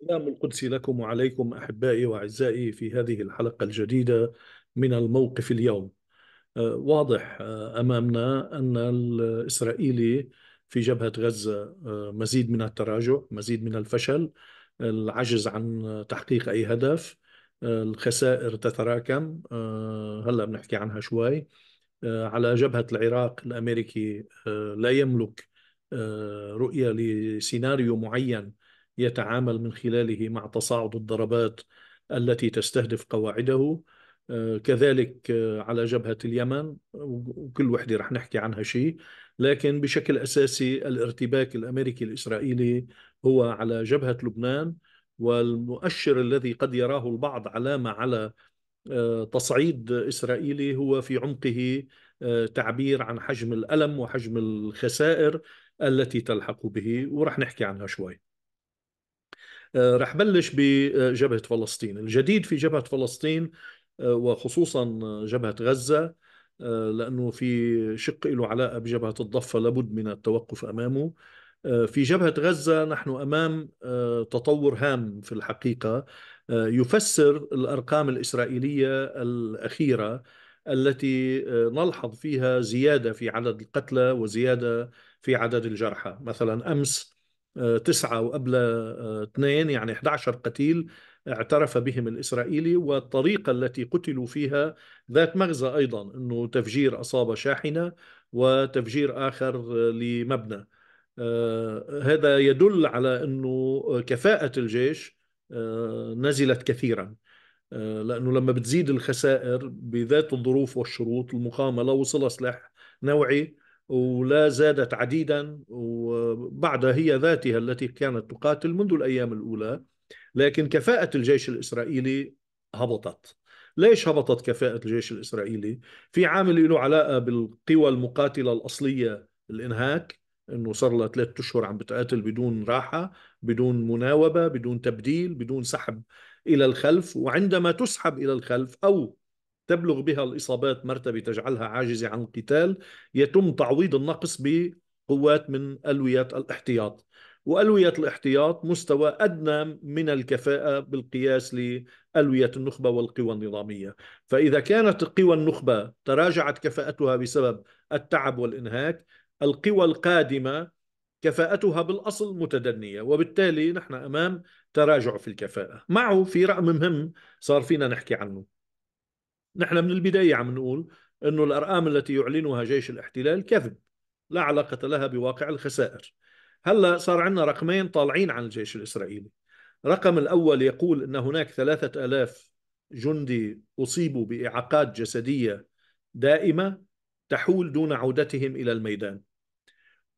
السلام القدسي لكم وعليكم احبائي واعزائي في هذه الحلقه الجديده من الموقف اليوم. آه، واضح آه، امامنا ان الاسرائيلي في جبهه غزه آه، مزيد من التراجع، مزيد من الفشل، العجز عن تحقيق اي هدف، الخسائر تتراكم هلا بنحكي عنها شوي. على جبهه العراق الامريكي لا يملك رؤيه لسيناريو معين يتعامل من خلاله مع تصاعد الضربات التي تستهدف قواعده آه، كذلك آه، على جبهة اليمن وكل وحدة رح نحكي عنها شيء لكن بشكل أساسي الارتباك الأمريكي الإسرائيلي هو على جبهة لبنان والمؤشر الذي قد يراه البعض علامة على آه، تصعيد إسرائيلي هو في عمقه تعبير عن حجم الألم وحجم الخسائر التي تلحق به ورح نحكي عنها شوي آه، رح بلش بجبهة فلسطين الجديد في جبهة فلسطين آه، وخصوصا جبهة غزة آه، لأنه في شق له علاقة بجبهة الضفة لابد من التوقف أمامه في جبهة غزة نحن أمام تطور هام في الحقيقة يفسر الأرقام الإسرائيلية الأخيرة التي نلحظ فيها زيادة في عدد القتلى وزيادة في عدد الجرحى مثلا أمس تسعة وقبل آه، اثنين يعني 11 قتيل اعترف بهم الإسرائيلي والطريقة التي قتلوا فيها ذات مغزى أيضا أنه تفجير اصاب شاحنة وتفجير آخر آه، لمبنى آه، هذا يدل على أنه كفاءة الجيش نزلت كثيرا لأنه لما بتزيد الخسائر بذات الظروف والشروط لو وصل سلاح نوعي ولا زادت عديدا وبعدها هي ذاتها التي كانت تقاتل منذ الأيام الأولى لكن كفاءة الجيش الإسرائيلي هبطت ليش هبطت كفاءة الجيش الإسرائيلي؟ في عامل له علاقة بالقوى المقاتلة الأصلية الإنهاك انه صار لها ثلاثة اشهر عم بتقاتل بدون راحه بدون مناوبه بدون تبديل بدون سحب الى الخلف وعندما تسحب الى الخلف او تبلغ بها الإصابات مرتبة تجعلها عاجزة عن القتال يتم تعويض النقص بقوات من ألويات الاحتياط وألوية الاحتياط مستوى أدنى من الكفاءة بالقياس لألوية النخبة والقوى النظامية فإذا كانت قوى النخبة تراجعت كفاءتها بسبب التعب والإنهاك القوى القادمة كفاءتها بالأصل متدنية وبالتالي نحن أمام تراجع في الكفاءة معه في رقم مهم صار فينا نحكي عنه نحن من البداية عم نقول أنه الأرقام التي يعلنها جيش الاحتلال كذب لا علاقة لها بواقع الخسائر هلا صار عندنا رقمين طالعين عن الجيش الإسرائيلي رقم الأول يقول أن هناك ثلاثة ألاف جندي أصيبوا بإعاقات جسدية دائمة تحول دون عودتهم إلى الميدان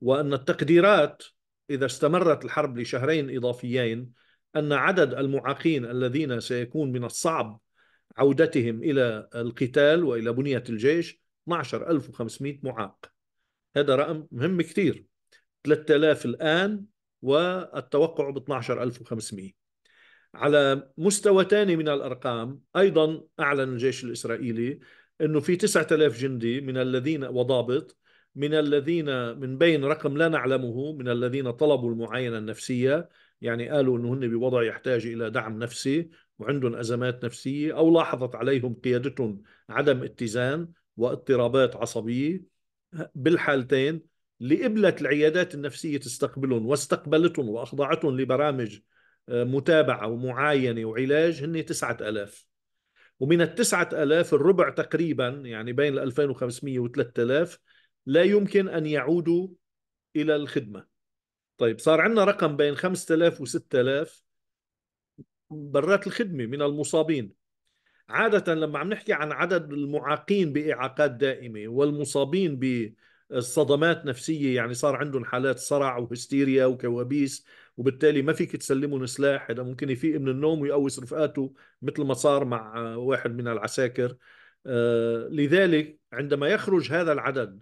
وأن التقديرات إذا استمرت الحرب لشهرين إضافيين أن عدد المعاقين الذين سيكون من الصعب عودتهم إلى القتال وإلى بنية الجيش 12500 معاق هذا رقم مهم كثير 3000 الآن والتوقع ب 12500 على مستوى ثاني من الأرقام أيضا أعلن الجيش الإسرائيلي أنه في 9000 جندي من الذين وضابط من الذين من بين رقم لا نعلمه من الذين طلبوا المعاينة النفسية يعني قالوا انه هن بوضع يحتاج الى دعم نفسي وعندهم ازمات نفسيه او لاحظت عليهم قيادتهم عدم اتزان واضطرابات عصبيه بالحالتين لقبلت العيادات النفسيه تستقبلهم واستقبلتهم واخضعتهم لبرامج آه، متابعه ومعاينه وعلاج هن 9000 ومن ال 9000 الربع تقريبا يعني بين ال 2500 و 3000 لا يمكن ان يعودوا الى الخدمه طيب صار عندنا رقم بين 5000 و 6000 برات الخدمة من المصابين عادة لما عم نحكي عن عدد المعاقين بإعاقات دائمة والمصابين بصدمات نفسية يعني صار عندهم حالات صرع وهستيريا وكوابيس وبالتالي ما فيك تسلمهم سلاح هذا ممكن يفيق من النوم ويقوس رفقاته مثل ما صار مع واحد من العساكر آه، لذلك عندما يخرج هذا العدد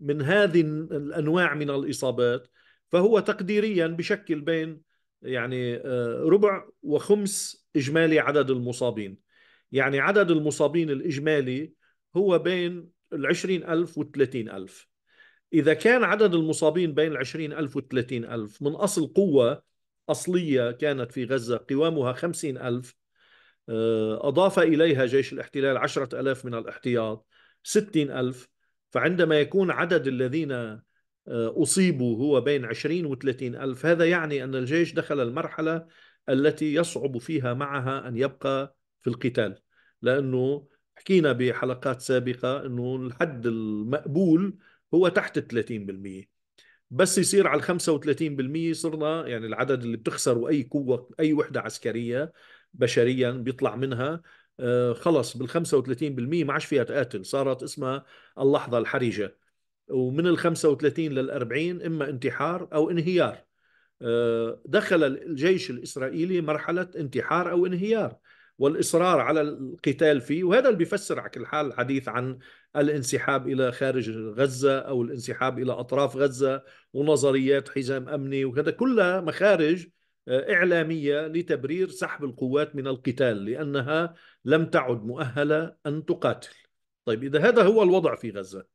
من هذه الأنواع من الإصابات فهو تقديريا بشكل بين يعني آه، ربع وخمس اجمالي عدد المصابين يعني عدد المصابين الاجمالي هو بين ال ألف والثلاثين ألف إذا كان عدد المصابين بين العشرين ألف والثلاثين ألف من أصل قوة أصلية كانت في غزة قوامها خمسين ألف آه، أضاف إليها جيش الاحتلال عشرة ألاف من الاحتياط ستين ألف فعندما يكون عدد الذين أصيبوا هو بين 20 و 30 ألف هذا يعني أن الجيش دخل المرحلة التي يصعب فيها معها أن يبقى في القتال لأنه حكينا بحلقات سابقة أنه الحد المقبول هو تحت 30% بس يصير على ال 35% صرنا يعني العدد اللي بتخسره أي قوة أي وحدة عسكرية بشريا بيطلع منها خلص بال 35% ما عادش فيها تقاتل صارت اسمها اللحظة الحرجة ومن ال 35 لل 40 اما انتحار او انهيار آه، دخل الجيش الاسرائيلي مرحله انتحار او انهيار والاصرار على القتال فيه وهذا اللي بيفسر على كل حال الحديث عن الانسحاب الى خارج غزه او الانسحاب الى اطراف غزه ونظريات حزام امني وهذا كلها مخارج آه، اعلاميه لتبرير سحب القوات من القتال لانها لم تعد مؤهله ان تقاتل. طيب اذا هذا هو الوضع في غزه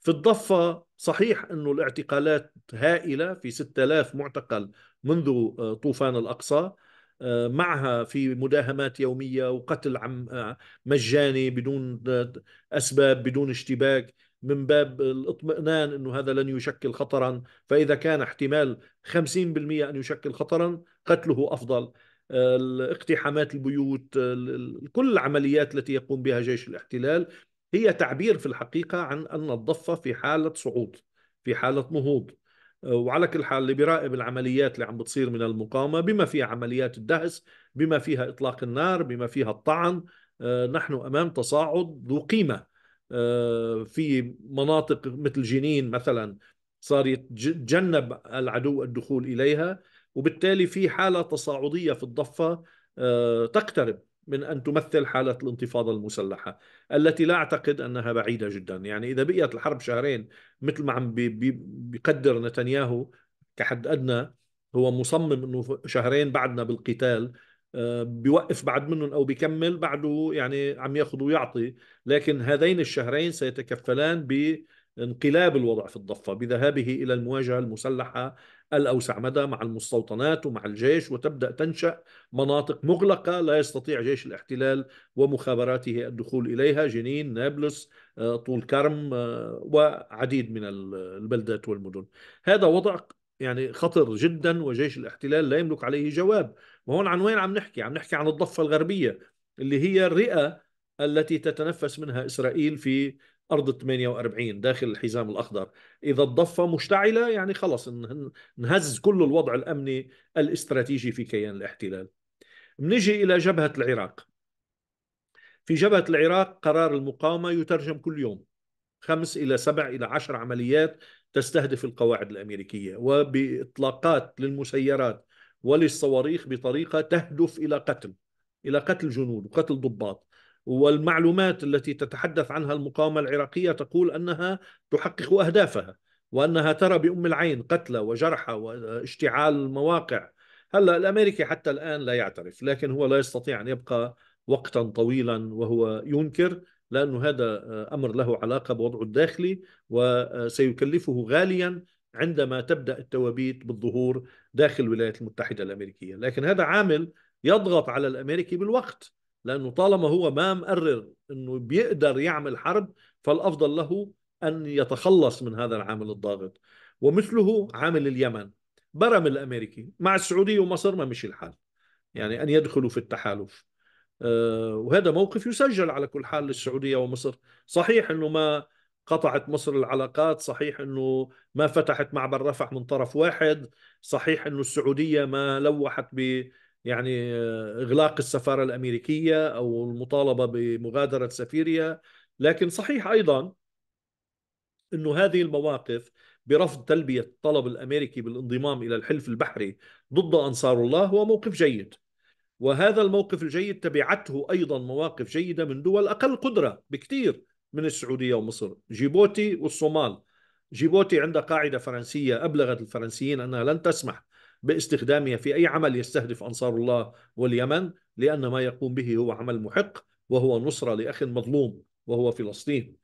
في الضفة صحيح أنه الاعتقالات هائلة في 6000 معتقل منذ آه، طوفان الأقصى آه، معها في مداهمات يومية وقتل عم آه، مجاني بدون أسباب بدون اشتباك من باب الاطمئنان أنه هذا لن يشكل خطرا فإذا كان احتمال 50% أن يشكل خطرا قتله أفضل اقتحامات البيوت كل العمليات التي يقوم بها جيش الاحتلال هي تعبير في الحقيقة عن أن الضفة في حالة صعود في حالة نهوض وعلى كل حال اللي بيراقب العمليات اللي عم بتصير من المقاومة بما فيها عمليات الدهس بما فيها إطلاق النار بما فيها الطعن آه، نحن أمام تصاعد ذو قيمة آه، في مناطق مثل جنين مثلا صار يتجنب العدو الدخول إليها وبالتالي في حالة تصاعدية في الضفة آه، تقترب من أن تمثل حالة الانتفاضة المسلحة التي لا أعتقد أنها بعيدة جدا يعني إذا بقيت الحرب شهرين مثل ما عم بيقدر نتنياهو كحد أدنى هو مصمم أنه شهرين بعدنا بالقتال آه، بيوقف بعد منهم أو بيكمل بعده يعني عم ياخذ ويعطي لكن هذين الشهرين سيتكفلان ب انقلاب الوضع في الضفة بذهابه إلى المواجهة المسلحة الأوسع مدى مع المستوطنات ومع الجيش وتبدأ تنشأ مناطق مغلقة لا يستطيع جيش الاحتلال ومخابراته الدخول إليها جنين نابلس آه، طول كرم آه، وعديد من البلدات والمدن هذا وضع يعني خطر جدا وجيش الاحتلال لا يملك عليه جواب وهون عن وين عم نحكي عم نحكي عن الضفة الغربية اللي هي الرئة التي تتنفس منها إسرائيل في ارض ال 48 داخل الحزام الاخضر اذا الضفه مشتعله يعني خلص انهز كل الوضع الامني الاستراتيجي في كيان الاحتلال بنيجي الى جبهه العراق في جبهه العراق قرار المقاومه يترجم كل يوم خمس الى سبع الى عشر عمليات تستهدف القواعد الامريكيه وباطلاقات للمسيرات وللصواريخ بطريقه تهدف الى قتل الى قتل جنود وقتل ضباط والمعلومات التي تتحدث عنها المقاومة العراقية تقول أنها تحقق أهدافها وأنها ترى بأم العين قتلى وجرحى واشتعال المواقع هلا الأمريكي حتى الآن لا يعترف لكن هو لا يستطيع أن يبقى وقتا طويلا وهو ينكر لأنه هذا أمر له علاقة بوضعه الداخلي وسيكلفه غاليا عندما تبدأ التوابيت بالظهور داخل الولايات المتحدة الأمريكية لكن هذا عامل يضغط على الأمريكي بالوقت لأنه طالما هو ما مقرر أنه بيقدر يعمل حرب فالأفضل له أن يتخلص من هذا العامل الضاغط ومثله عامل اليمن برم الأمريكي مع السعودية ومصر ما مشي الحال يعني أن يدخلوا في التحالف آه، وهذا موقف يسجل على كل حال للسعودية ومصر صحيح أنه ما قطعت مصر العلاقات صحيح أنه ما فتحت معبر رفح من طرف واحد صحيح أنه السعودية ما لوحت ب يعني إغلاق السفارة الأمريكية أو المطالبة بمغادرة سفيرها لكن صحيح أيضا أنه هذه المواقف برفض تلبية الطلب الأمريكي بالانضمام إلى الحلف البحري ضد أنصار الله هو موقف جيد وهذا الموقف الجيد تبعته أيضا مواقف جيدة من دول أقل قدرة بكثير من السعودية ومصر جيبوتي والصومال جيبوتي عندها قاعدة فرنسية أبلغت الفرنسيين أنها لن تسمح باستخدامها في أي عمل يستهدف أنصار الله واليمن لأن ما يقوم به هو عمل محق وهو نصرة لأخ مظلوم وهو فلسطين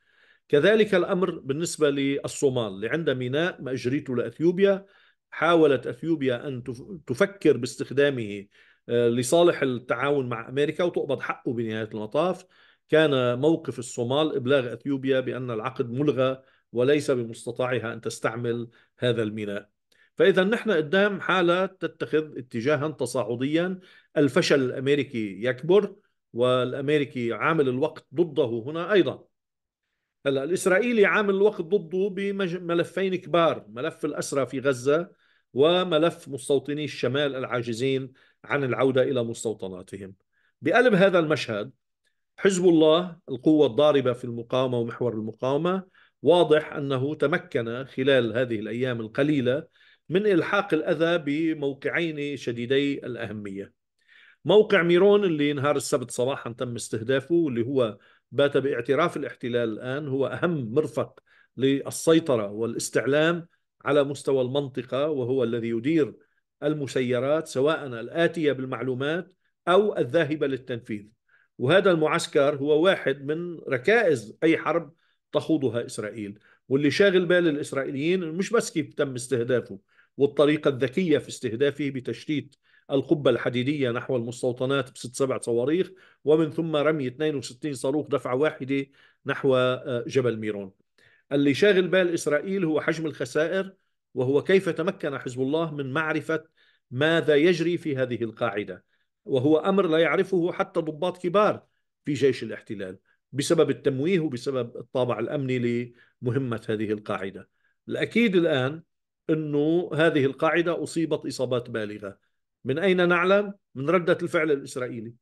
كذلك الأمر بالنسبة للصومال اللي عندها ميناء مأجريته لأثيوبيا حاولت أثيوبيا أن تفكر باستخدامه آه، لصالح التعاون مع أمريكا وتقبض حقه بنهاية المطاف كان موقف الصومال إبلاغ أثيوبيا بأن العقد ملغى وليس بمستطاعها أن تستعمل هذا الميناء فاذا نحن قدام حاله تتخذ اتجاها تصاعديا الفشل الامريكي يكبر والامريكي عامل الوقت ضده هنا ايضا هلا الاسرائيلي عامل الوقت ضده بملفين كبار ملف الاسرى في غزه وملف مستوطني الشمال العاجزين عن العوده الى مستوطناتهم بقلب هذا المشهد حزب الله القوه الضاربه في المقاومه ومحور المقاومه واضح انه تمكن خلال هذه الايام القليله من إلحاق الأذى بموقعين شديدي الأهمية موقع ميرون اللي نهار السبت صباحا تم استهدافه واللي هو بات باعتراف الاحتلال الآن هو أهم مرفق للسيطرة والاستعلام على مستوى المنطقة وهو الذي يدير المسيرات سواء الآتية بالمعلومات أو الذاهبة للتنفيذ وهذا المعسكر هو واحد من ركائز أي حرب تخوضها إسرائيل واللي شاغل بال الإسرائيليين مش بس كيف تم استهدافه والطريقة الذكية في استهدافه بتشتيت القبة الحديدية نحو المستوطنات بست سبع صواريخ ومن ثم رمي 62 صاروخ دفعة واحدة نحو آه، جبل ميرون اللي شاغل بال إسرائيل هو حجم الخسائر وهو كيف تمكن حزب الله من معرفة ماذا يجري في هذه القاعدة وهو أمر لا يعرفه حتى ضباط كبار في جيش الاحتلال بسبب التمويه وبسبب الطابع الأمني لمهمة هذه القاعدة الأكيد الآن انه هذه القاعده اصيبت اصابات بالغه من اين نعلم من رده الفعل الاسرائيلي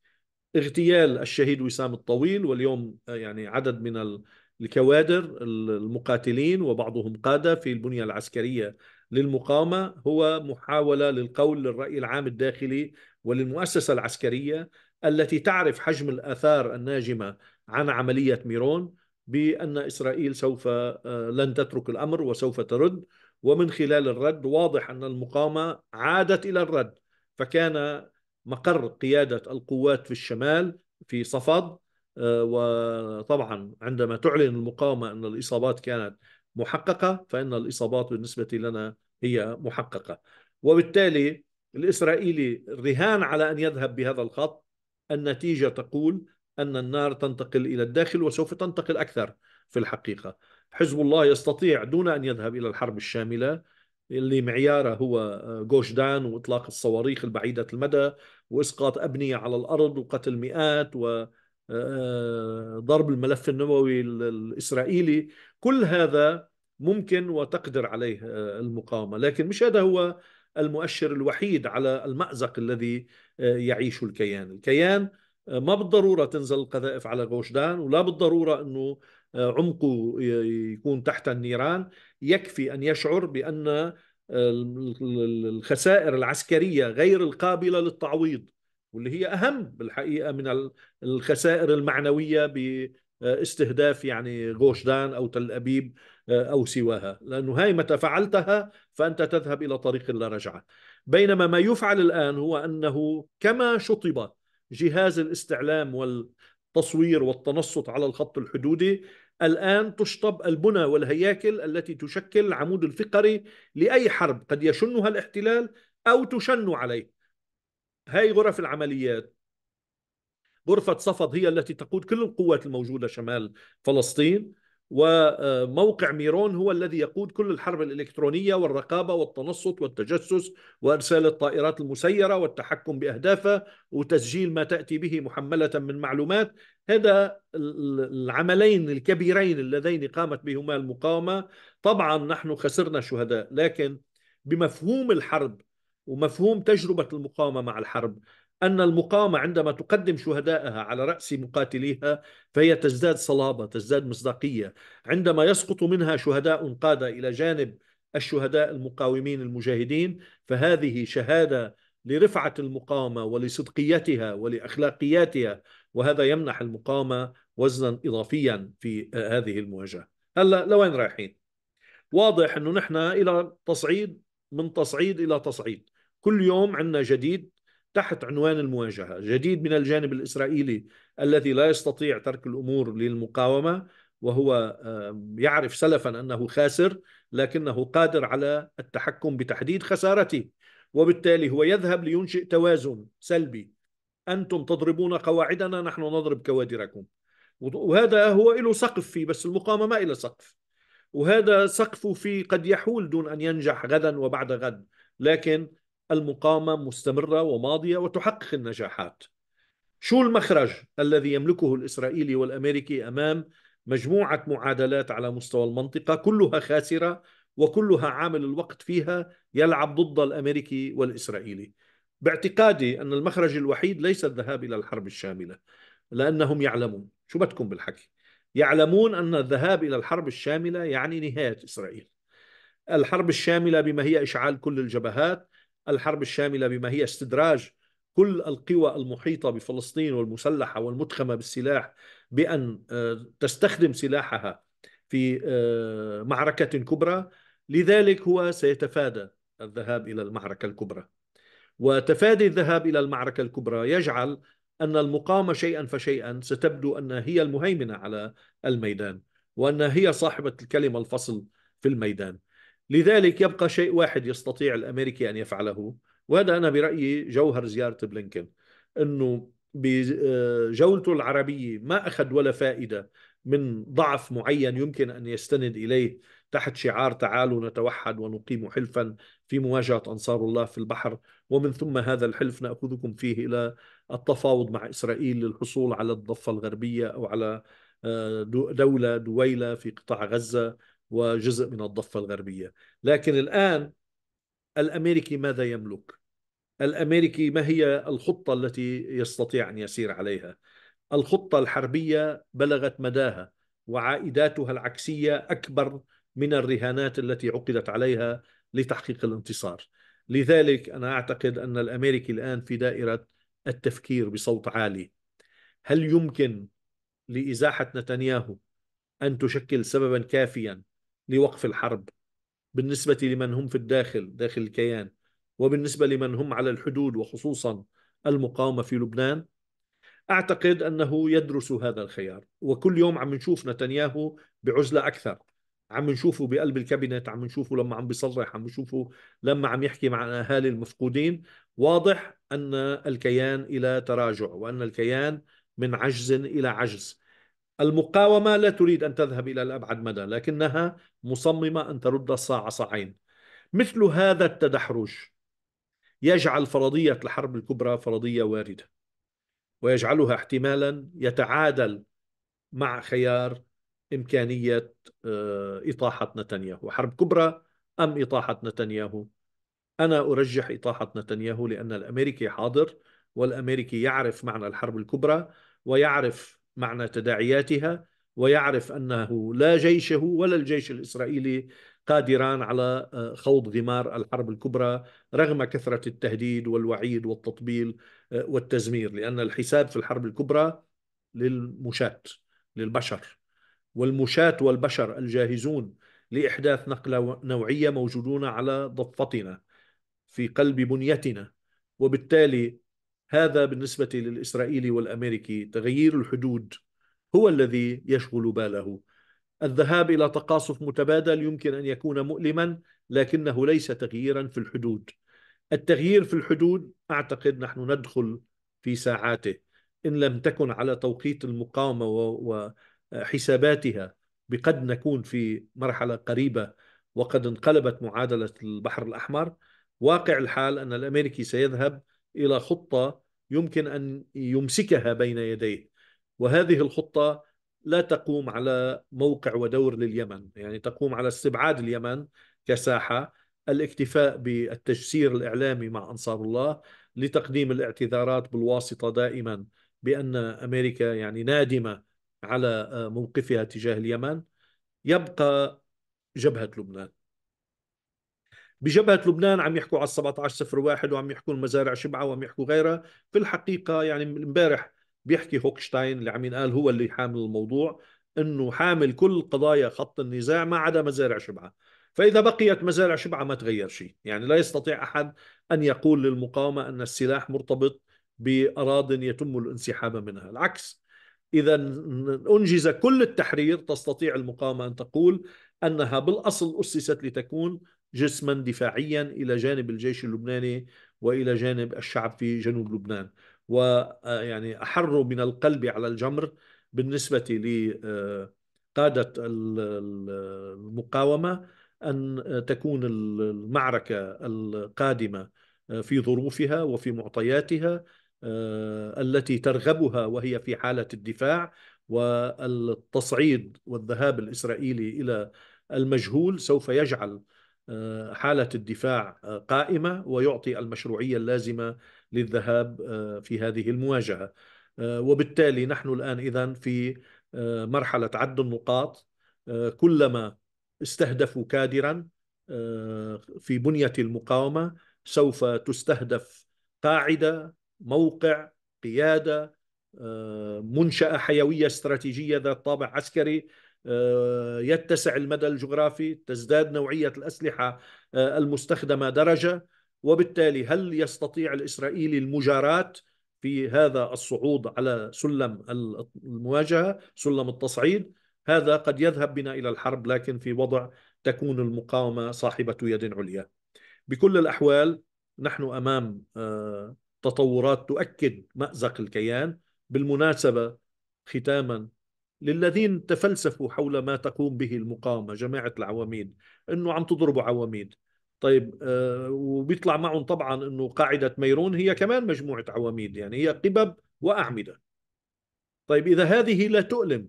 اغتيال الشهيد وسام الطويل واليوم آه، يعني عدد من الكوادر المقاتلين وبعضهم قاده في البنيه العسكريه للمقاومه هو محاوله للقول للراي العام الداخلي وللمؤسسه العسكريه التي تعرف حجم الاثار الناجمه عن عمليه ميرون بأن إسرائيل سوف آه، لن تترك الأمر وسوف ترد ومن خلال الرد واضح أن المقاومة عادت إلى الرد فكان مقر قيادة القوات في الشمال في صفد آه، وطبعا عندما تعلن المقاومة أن الإصابات كانت محققة فإن الإصابات بالنسبة لنا هي محققة وبالتالي الإسرائيلي الرهان على أن يذهب بهذا الخط النتيجة تقول أن النار تنتقل إلى الداخل وسوف تنتقل أكثر في الحقيقة حزب الله يستطيع دون أن يذهب إلى الحرب الشاملة اللي معياره هو آه، جوشدان وإطلاق الصواريخ البعيدة المدى وإسقاط أبنية على الأرض وقتل مئات و آه، آه، ضرب الملف النووي الإسرائيلي كل هذا ممكن وتقدر عليه المقاومة لكن مش هذا هو المؤشر الوحيد على المأزق الذي يعيشه الكيان الكيان آه، ما بالضروره تنزل القذائف على غوش ولا بالضروره انه آه، عمقه يكون تحت النيران يكفي ان يشعر بان آه، الخسائر العسكريه غير القابله للتعويض واللي هي اهم بالحقيقه من الخسائر المعنويه باستهداف يعني غوش او تل ابيب او سواها لانه هاي متى فعلتها فانت تذهب الى طريق اللا رجعه بينما ما يفعل الان هو انه كما شطب جهاز الاستعلام والتصوير والتنصت على الخط الحدودي الآن تشطب البنى والهياكل التي تشكل العمود الفقري لأي حرب قد يشنها الاحتلال أو تشن عليه هاي غرف العمليات غرفة صفد هي التي تقود كل القوات الموجودة شمال فلسطين وموقع ميرون هو الذي يقود كل الحرب الإلكترونية والرقابة والتنصت والتجسس وإرسال الطائرات المسيرة والتحكم بأهدافها وتسجيل ما تأتي به محملة من معلومات هذا العملين الكبيرين اللذين قامت بهما المقاومة طبعا نحن خسرنا شهداء لكن بمفهوم الحرب ومفهوم تجربة المقاومة مع الحرب أن المقاومة عندما تقدم شهدائها على رأس مقاتليها فهي تزداد صلابة تزداد مصداقية عندما يسقط منها شهداء قادة إلى جانب الشهداء المقاومين المجاهدين فهذه شهادة لرفعة المقاومة ولصدقيتها ولأخلاقياتها وهذا يمنح المقاومة وزنا إضافيا في هذه المواجهة هلا لوين رايحين واضح أنه نحن إلى تصعيد من تصعيد إلى تصعيد كل يوم عندنا جديد تحت عنوان المواجهه، جديد من الجانب الاسرائيلي الذي لا يستطيع ترك الامور للمقاومه وهو يعرف سلفا انه خاسر لكنه قادر على التحكم بتحديد خسارته وبالتالي هو يذهب لينشئ توازن سلبي انتم تضربون قواعدنا نحن نضرب كوادركم وهذا هو له سقف فيه بس المقاومه ما إلى سقف وهذا سقفه فيه قد يحول دون ان ينجح غدا وبعد غد لكن المقاومه مستمره وماضيه وتحقق النجاحات. شو المخرج الذي يملكه الاسرائيلي والامريكي امام مجموعه معادلات على مستوى المنطقه كلها خاسره وكلها عامل الوقت فيها يلعب ضد الامريكي والاسرائيلي. باعتقادي ان المخرج الوحيد ليس الذهاب الى الحرب الشامله لانهم يعلمون، شو بدكم بالحكي؟ يعلمون ان الذهاب الى الحرب الشامله يعني نهايه اسرائيل. الحرب الشامله بما هي اشعال كل الجبهات الحرب الشاملة بما هي استدراج كل القوى المحيطة بفلسطين والمسلحة والمتخمة بالسلاح بأن آه، تستخدم سلاحها في آه، معركة كبرى لذلك هو سيتفادى الذهاب إلى المعركة الكبرى وتفادي الذهاب إلى المعركة الكبرى يجعل أن المقاومة شيئا فشيئا ستبدو أن هي المهيمنة على الميدان وأن هي صاحبة الكلمة الفصل في الميدان لذلك يبقى شيء واحد يستطيع الامريكي ان يفعله وهذا انا برايي جوهر زياره بلينكن انه بجولته آه، العربيه ما اخذ ولا فائده من ضعف معين يمكن ان يستند اليه تحت شعار تعالوا نتوحد ونقيم حلفا في مواجهه انصار الله في البحر ومن ثم هذا الحلف ناخذكم فيه الى التفاوض مع اسرائيل للحصول على الضفه الغربيه او على آه، دوله دويله في قطاع غزه وجزء من الضفة الغربية لكن الآن الأمريكي ماذا يملك؟ الأمريكي ما هي الخطة التي يستطيع أن يسير عليها؟ الخطة الحربية بلغت مداها وعائداتها العكسية أكبر من الرهانات التي عقدت عليها لتحقيق الانتصار لذلك أنا أعتقد أن الأمريكي الآن في دائرة التفكير بصوت عالي هل يمكن لإزاحة نتنياهو أن تشكل سببا كافيا لوقف الحرب بالنسبة لمن هم في الداخل داخل الكيان وبالنسبة لمن هم على الحدود وخصوصا المقاومة في لبنان أعتقد أنه يدرس هذا الخيار وكل يوم عم نشوف نتنياهو بعزلة أكثر عم نشوفه بقلب الكابينت عم نشوفه لما عم بيصرح عم نشوفه لما عم يحكي مع أهالي المفقودين واضح أن الكيان إلى تراجع وأن الكيان من عجز إلى عجز المقاومة لا تريد أن تذهب إلى الأبعد مدى لكنها مصممة أن ترد الصاع صاعين مثل هذا التدحرج يجعل فرضية الحرب الكبرى فرضية واردة ويجعلها احتمالا يتعادل مع خيار إمكانية آه، إطاحة نتنياهو حرب كبرى أم إطاحة نتنياهو أنا أرجح إطاحة نتنياهو لأن الأمريكي حاضر والأمريكي يعرف معنى الحرب الكبرى ويعرف معنى تداعياتها ويعرف انه لا جيشه ولا الجيش الاسرائيلي قادران على آه، خوض غمار الحرب الكبرى رغم كثره التهديد والوعيد والتطبيل آه، والتزمير لان الحساب في الحرب الكبرى للمشاة للبشر والمشاة والبشر الجاهزون لاحداث نقله نوعيه موجودون على ضفتنا في قلب بنيتنا وبالتالي هذا بالنسبة للإسرائيلي والأمريكي تغيير الحدود هو الذي يشغل باله الذهاب إلى تقاصف متبادل يمكن أن يكون مؤلما لكنه ليس تغييرا في الحدود التغيير في الحدود أعتقد نحن ندخل في ساعاته إن لم تكن على توقيت المقاومة وحساباتها بقد نكون في مرحلة قريبة وقد انقلبت معادلة البحر الأحمر واقع الحال أن الأمريكي سيذهب إلى خطة يمكن ان يمسكها بين يديه وهذه الخطه لا تقوم على موقع ودور لليمن يعني تقوم على استبعاد اليمن كساحه الاكتفاء بالتجسير الاعلامي مع انصار الله لتقديم الاعتذارات بالواسطه دائما بان امريكا يعني نادمه على موقفها تجاه اليمن يبقى جبهه لبنان بجبهة لبنان عم يحكوا على 1701 وعم يحكوا المزارع شبعة وعم يحكوا غيرها في الحقيقة يعني امبارح بيحكي هوكشتاين اللي عم ينقال هو اللي حامل الموضوع انه حامل كل قضايا خط النزاع ما عدا مزارع شبعة فإذا بقيت مزارع شبعة ما تغير شيء يعني لا يستطيع أحد أن يقول للمقاومة أن السلاح مرتبط بأراض يتم الانسحاب منها العكس إذا أنجز كل التحرير تستطيع المقاومة أن تقول أنها بالأصل أسست لتكون جسما دفاعيا إلى جانب الجيش اللبناني وإلى جانب الشعب في جنوب لبنان ويعني آه، أحروا من القلب على الجمر بالنسبة لقادة آه، المقاومة أن آه، تكون المعركة القادمة في ظروفها وفي معطياتها آه، التي ترغبها وهي في حالة الدفاع والتصعيد والذهاب الإسرائيلي إلى المجهول سوف يجعل آه، حالة الدفاع آه، قائمة ويعطي المشروعية اللازمة للذهاب في هذه المواجهة وبالتالي نحن الآن إذا في مرحلة عد النقاط كلما استهدفوا كادرا في بنية المقاومة سوف تستهدف قاعدة موقع قياده آه، منشاه حيويه استراتيجيه ذات طابع عسكري آه، يتسع المدى الجغرافي تزداد نوعيه الاسلحه آه، المستخدمه درجه وبالتالي هل يستطيع الاسرائيلي المجاراه في هذا الصعود على سلم المواجهه سلم التصعيد هذا قد يذهب بنا الى الحرب لكن في وضع تكون المقاومه صاحبه يد عليا بكل الاحوال نحن امام تطورات تؤكد مأزق الكيان بالمناسبة ختاما للذين تفلسفوا حول ما تقوم به المقاومة جماعة العواميد أنه عم تضربوا عواميد طيب آه وبيطلع معهم طبعا أنه قاعدة ميرون هي كمان مجموعة عواميد يعني هي قبب وأعمدة طيب إذا هذه لا تؤلم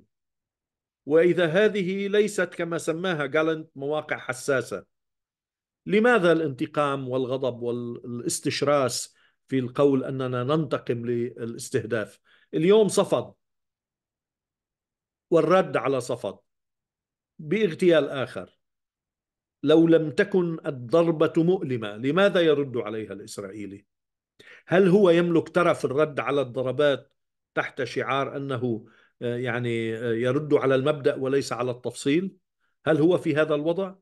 وإذا هذه ليست كما سماها جالنت مواقع حساسة لماذا الانتقام والغضب والاستشراس في القول أننا ننتقم للاستهداف اليوم صفد والرد على صفد باغتيال آخر لو لم تكن الضربة مؤلمة لماذا يرد عليها الإسرائيلي؟ هل هو يملك ترف الرد على الضربات تحت شعار أنه آه، يعني آه، يرد على المبدأ وليس على التفصيل؟ هل هو في هذا الوضع؟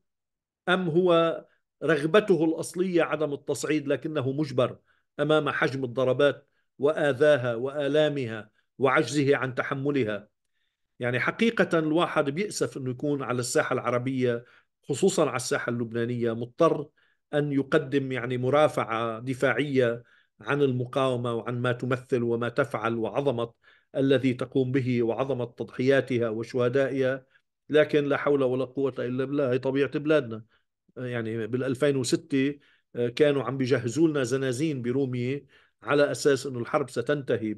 أم هو رغبته الأصلية عدم التصعيد لكنه مجبر امام حجم الضربات واذاها والامها وعجزه عن تحملها يعني حقيقه الواحد بيأسف انه يكون على الساحه العربيه خصوصا على الساحه اللبنانيه مضطر ان يقدم يعني مرافعه دفاعيه عن المقاومه وعن ما تمثل وما تفعل وعظمه الذي تقوم به وعظمه تضحياتها وشهدائها لكن لا حول ولا قوه الا بالله هي طبيعه بلادنا يعني بال 2006 آه، كانوا عم بيجهزوا لنا زنازين برومية على أساس أن الحرب ستنتهي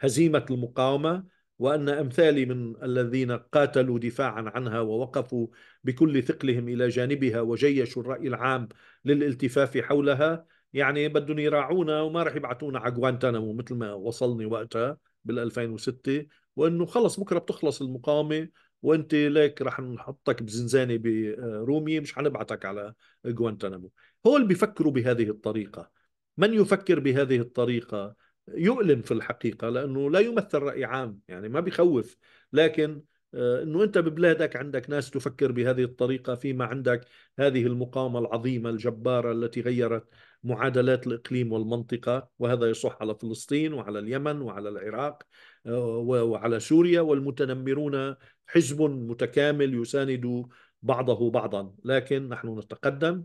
بهزيمة المقاومة وأن أمثالي من الذين قاتلوا دفاعا عنها ووقفوا بكل ثقلهم إلى جانبها وجيشوا الرأي العام للالتفاف حولها يعني بدهم يراعونا وما رح يبعتونا على غوانتانامو مثل ما وصلني وقتها بال2006 وانه خلص بكره بتخلص المقاومه وانت ليك رح نحطك بزنزانه برومية مش حنبعتك على غوانتانامو هول بيفكروا بهذه الطريقة من يفكر بهذه الطريقة يؤلم في الحقيقة لأنه لا يمثل رأي عام يعني ما بيخوف لكن آه، أنه أنت ببلادك عندك ناس تفكر بهذه الطريقة فيما عندك هذه المقاومة العظيمة الجبارة التي غيرت معادلات الإقليم والمنطقة وهذا يصح على فلسطين وعلى اليمن وعلى العراق آه، وعلى سوريا والمتنمرون حزب متكامل يساند بعضه بعضا لكن نحن نتقدم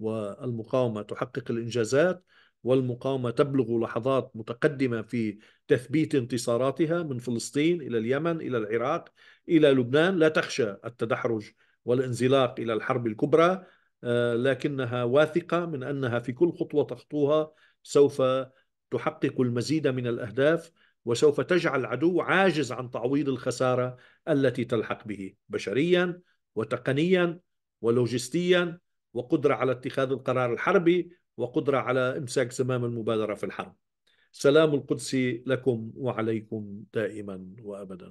والمقاومة تحقق الإنجازات والمقاومة تبلغ لحظات متقدمة في تثبيت انتصاراتها من فلسطين إلى اليمن إلى العراق إلى لبنان لا تخشى التدحرج والانزلاق إلى الحرب الكبرى آه، لكنها واثقة من أنها في كل خطوة تخطوها سوف تحقق المزيد من الأهداف وسوف تجعل العدو عاجز عن تعويض الخسارة التي تلحق به بشريا وتقنيا ولوجستيا وقدرة على اتخاذ القرار الحربي وقدرة على إمساك زمام المبادرة في الحرب سلام القدس لكم وعليكم دائما وأبدا